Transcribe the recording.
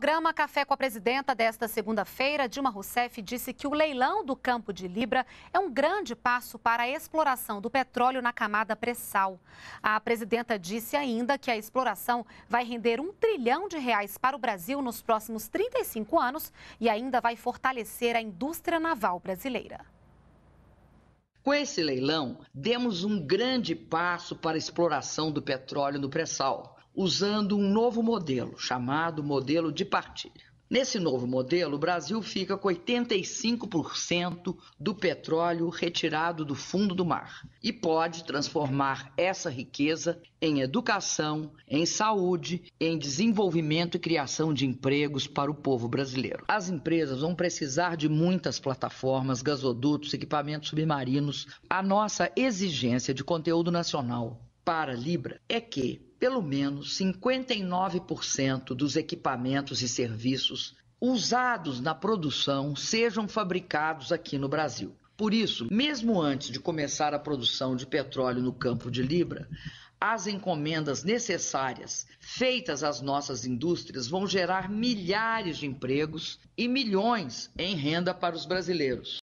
programa Café com a Presidenta desta segunda-feira, Dilma Rousseff disse que o leilão do campo de Libra é um grande passo para a exploração do petróleo na camada pré-sal. A presidenta disse ainda que a exploração vai render um trilhão de reais para o Brasil nos próximos 35 anos e ainda vai fortalecer a indústria naval brasileira. Com esse leilão, demos um grande passo para a exploração do petróleo no pré-sal, usando um novo modelo chamado modelo de partilha. Nesse novo modelo, o Brasil fica com 85% do petróleo retirado do fundo do mar e pode transformar essa riqueza em educação, em saúde, em desenvolvimento e criação de empregos para o povo brasileiro. As empresas vão precisar de muitas plataformas, gasodutos, equipamentos submarinos. A nossa exigência de conteúdo nacional para Libra é que pelo menos 59% dos equipamentos e serviços usados na produção sejam fabricados aqui no Brasil. Por isso, mesmo antes de começar a produção de petróleo no campo de Libra, as encomendas necessárias feitas às nossas indústrias vão gerar milhares de empregos e milhões em renda para os brasileiros.